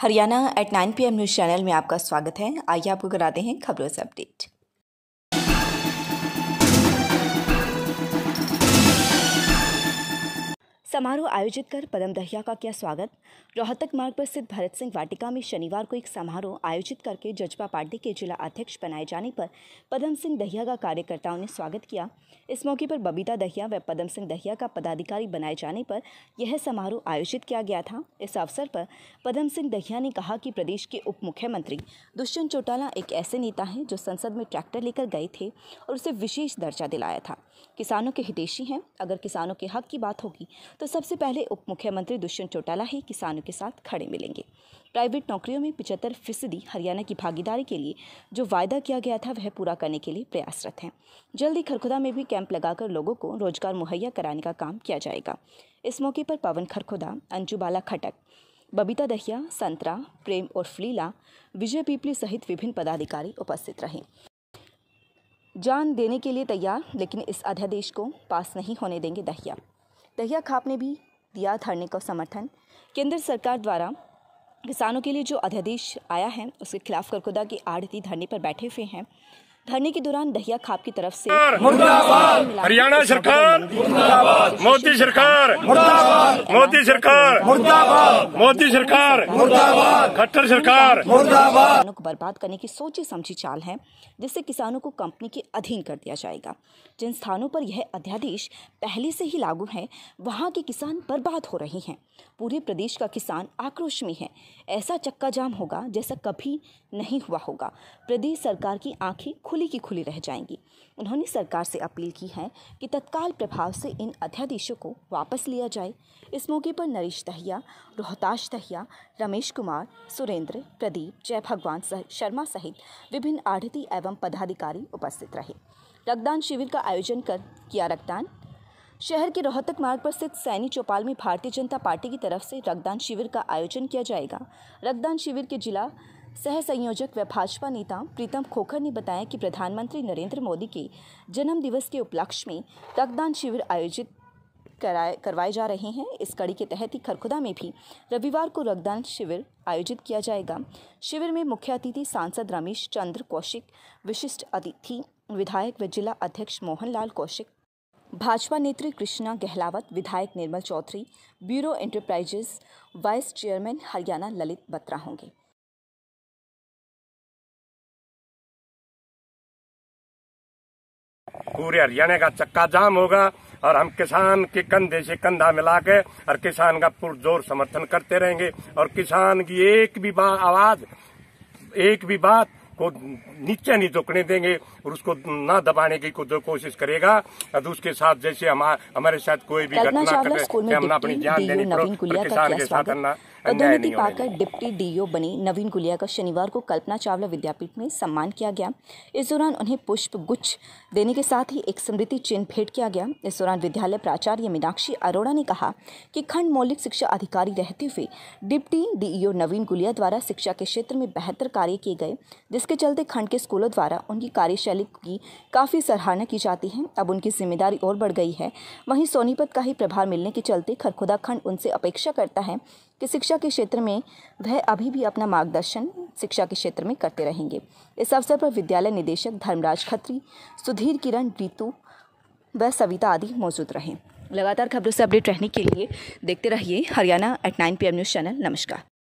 Haryana eight nine P M news channel में आपका स्वागत है आइए आपको कराते हैं खबरों से अपडेट समारोह आयोजित कर पदम दहिया का किया स्वागत रोहतक मार्ग पर स्थित भरत सिंह वाटिका में शनिवार को एक समारोह आयोजित करके जजपा पार्टी के जिला अध्यक्ष बनाए जाने पर पदम सिंह दहिया का कार्यकर्ताओं ने स्वागत किया इस मौके पर बबीता दहिया व पदम सिंह दहिया का पदाधिकारी बनाए जाने पर यह समारोह आयोजित किया गया था इस अवसर पर पदम सिंह दहिया ने कहा कि प्रदेश के उप मुख्यमंत्री दुष्यंत चौटाला एक ऐसे नेता हैं जो संसद में ट्रैक्टर लेकर गए थे और उसे विशेष दर्जा दिलाया था किसानों के हितेशी हैं अगर किसानों के हक की बात होगी तो सबसे पहले उप मुख्यमंत्री दुष्यंत चौटाला ही किसानों के साथ खड़े मिलेंगे प्राइवेट नौकरियों में पिचहत्तर फीसदी हरियाणा की भागीदारी के लिए जो वायदा किया गया था वह पूरा करने के लिए प्रयासरत हैं जल्दी खरखुदा में भी कैंप लगाकर लोगों को रोजगार मुहैया कराने का काम किया जाएगा इस मौके पर पवन खरखुदा अंजुबाला खटक बबीता दहिया संतरा प्रेम और फ्लीला विजय पीपली सहित विभिन्न पदाधिकारी उपस्थित रहे जान देने के लिए तैयार लेकिन इस अध्यादेश को पास नहीं होने देंगे दहिया दहिया खाप ने भी दिया धरने का समर्थन केंद्र सरकार द्वारा किसानों के लिए जो अध्यादेश आया है उसके खिलाफ करकुदा की आड़ती धरने पर बैठे हुए हैं धरने के दौरान दहिया खाप की तरफ से हरियाणा सरकार मोदी सरकार मोदी सरकार मोदी सरकार खट्टर सरकार किसानों को बर्बाद करने की सोची समझी चाल है जिससे किसानों को कंपनी के अधीन कर दिया जाएगा जिन स्थानों पर यह अध्यादेश पहले से ही लागू है वहाँ के किसान बर्बाद हो रहे हैं पूरे प्रदेश का किसान आक्रोश में है ऐसा चक्का जाम होगा जैसा कभी नहीं हुआ होगा प्रदेश सरकार की आंखें खुली की खुली रह जाएंगी उन्होंने सरकार से अपील की है कि तत्काल प्रभाव से इन अध्यादेशों को वापस लिया जाए इस मौके पर नरेश दहिया रोहताश दहिया रमेश कुमार सुरेंद्र प्रदीप जय भगवान शर्मा सहित विभिन्न आढ़ती एवं पदाधिकारी उपस्थित रहे रक्तदान शिविर का आयोजन कर किया रक्तदान शहर के रोहतक मार्ग पर स्थित सैनी चौपाल में भारतीय जनता पार्टी की तरफ से रक्तदान शिविर का आयोजन किया जाएगा रक्तदान शिविर के जिला सह संयोजक व भाजपा नेता प्रीतम खोखर ने बताया कि प्रधानमंत्री नरेंद्र मोदी के जन्म दिवस के उपलक्ष्य में रक्तदान शिविर आयोजित कराए करवाए जा रहे हैं इस कड़ी के तहत ही खरखुदा में भी रविवार को रक्तदान शिविर आयोजित किया जाएगा शिविर में मुख्य अतिथि सांसद रमेश चंद्र कौशिक विशिष्ट अतिथि विधायक व जिला अध्यक्ष मोहनलाल कौशिक भाजपा नेत्री कृष्णा गहलावत विधायक Nirmal Chaudhary bureau enterprises vice chairman Haryana Lalit Batra होंगे पूरे हरियाणा का चक्का जाम होगा और हम किसान के कंधे से कंधा मिला के और किसान का पुरजोर समर्थन करते रहेंगे और किसान की एक भी आवाज एक भी बात को नीचे नहीं झुकने देंगे और उसको ना दबाने की कोशिश करेगा और उसके साथ जैसे हमारे साथ कोई भी घटना हम अपनी जान देने किसान के साथ पदोन्नति पाकर डिप्टी डीईओ बनी नवीन गुलिया का शनिवार को कल्पना चावला विद्यापीठ में सम्मान किया गया इस दौरान उन्हें पुष्प गुच्छ देने के साथ ही एक स्मृति चिन्ह भेंट किया गया इस दौरान विद्यालय प्राचार्य मीनाक्षी अरोड़ा ने कहा कि खंड मौलिक शिक्षा अधिकारी रहते हुए डिप्टी डीईओ नवीन गुलिया द्वारा शिक्षा के क्षेत्र में बेहतर कार्य किए गए जिसके चलते खंड के स्कूलों द्वारा उनकी कार्यशैली की काफ़ी सराहना की जाती है अब उनकी जिम्मेदारी और बढ़ गई है वहीं सोनीपत का ही प्रभार मिलने के चलते खरखुदा खंड उनसे अपेक्षा करता है कि शिक्षा के क्षेत्र में वह अभी भी अपना मार्गदर्शन शिक्षा के क्षेत्र में करते रहेंगे इस अवसर पर विद्यालय निदेशक धर्मराज खत्री सुधीर किरण रीतु व सविता आदि मौजूद रहे लगातार खबरों से अपडेट रहने के लिए देखते रहिए Haryana eight nine P news channel नमस्कार